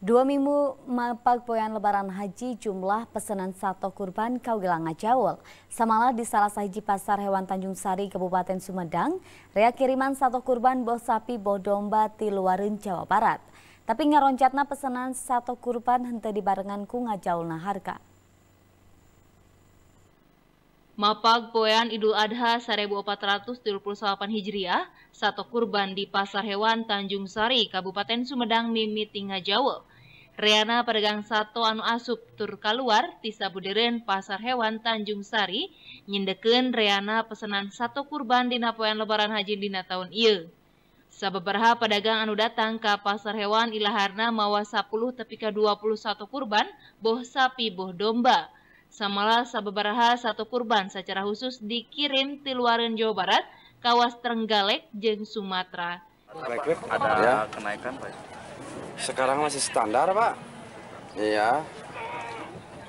Dua minggu mapak poyan lebaran haji jumlah pesanan satu kurban kau gelang jawol. Samalah di salah sahiji pasar hewan Tanjung Sari Kabupaten Sumedang, rea kiriman satu kurban bos sapi boh domba di luarin Jawa Barat. Tapi ngaroncatna pesanan satu kurban hente dibarengan ku ngajaulna harga. Mapag Poean Idul Adha 1428 Hijriah, satu kurban di Pasar Hewan Tanjung Sari, Kabupaten Sumedang, Mimi Tinga Jawa. Reana pedagang sato anu asup tur keluar Tisa Sabuderen Pasar Hewan Tanjung Sari nyindeken Reana pesanan satu kurban di Napoyan lebaran haji dina tahun ieu. Sababaraha pedagang anu datang ke pasar hewan ilaharna mawa 10 tepika 21 kurban, boh sapi, boh domba. Samalah sababaraha satu kurban secara khusus dikirim di luaran Jawa Barat, kawas Trenggalek, jeng Sumatera. ada ya. kenaikan Pak? Sekarang masih standar Pak. Iya.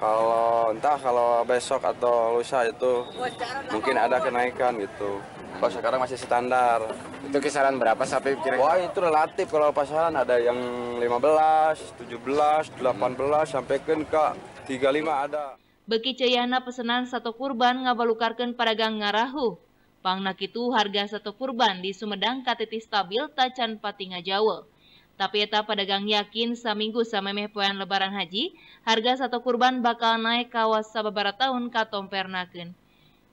Kalau entah kalau besok atau lusa itu mungkin ada kenaikan gitu. Kalau sekarang masih standar. Itu kisaran berapa sapi kira-kira? Wah itu relatif kalau pasaran ada yang 15, 17, 18 hmm. sampai ke kan, 35 ada. Beki ceyana pesenan satu kurban ngabalukarkan gang ngarahu. Pangnak itu harga satu kurban di Sumedang KTT stabil tacan patinga jawa. Tapi eta padagang yakin saminggu samemeh poean lebaran haji, harga satu kurban bakal naik kawas sababara tahun naken.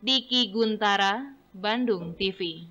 Diki Guntara, Bandung TV.